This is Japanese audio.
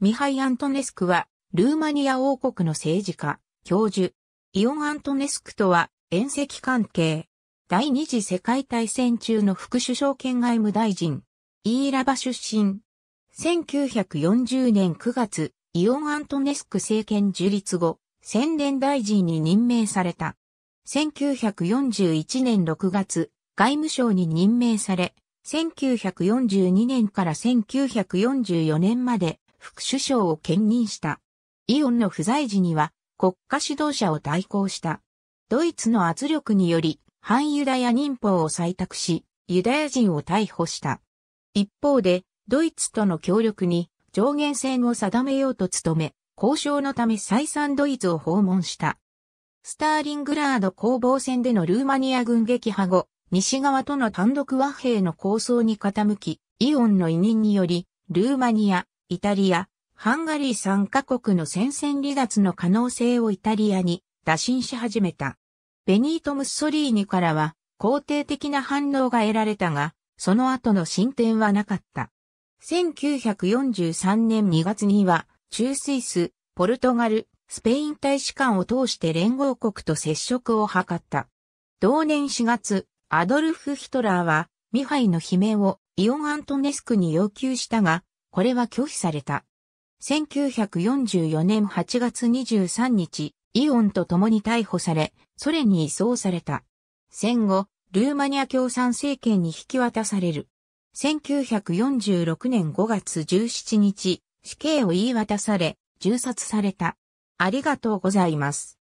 ミハイ・アントネスクは、ルーマニア王国の政治家、教授、イオン・アントネスクとは、遠赤関係。第二次世界大戦中の副首相兼外務大臣、イーラバ出身。1940年9月、イオン・アントネスク政権樹立後、宣伝大臣に任命された。1941年6月、外務省に任命され、1942年から1944年まで副首相を兼任した。イオンの不在時には国家指導者を代行した。ドイツの圧力により反ユダヤ忍法を採択し、ユダヤ人を逮捕した。一方で、ドイツとの協力に上限線を定めようと努め、交渉のため再三ドイツを訪問した。スターリングラード攻防戦でのルーマニア軍撃破後、西側との単独和平の構想に傾き、イオンの委任により、ルーマニア、イタリア、ハンガリー3カ国の戦線離脱の可能性をイタリアに打診し始めた。ベニート・ムッソリーニからは肯定的な反応が得られたが、その後の進展はなかった。1943年2月には、中スイス、ポルトガル、スペイン大使館を通して連合国と接触を図った。同年4月、アドルフ・ヒトラーは、ミハイの悲鳴をイオン・アントネスクに要求したが、これは拒否された。1944年8月23日、イオンと共に逮捕され、ソ連に移送された。戦後、ルーマニア共産政権に引き渡される。1946年5月17日、死刑を言い渡され、銃殺された。ありがとうございます。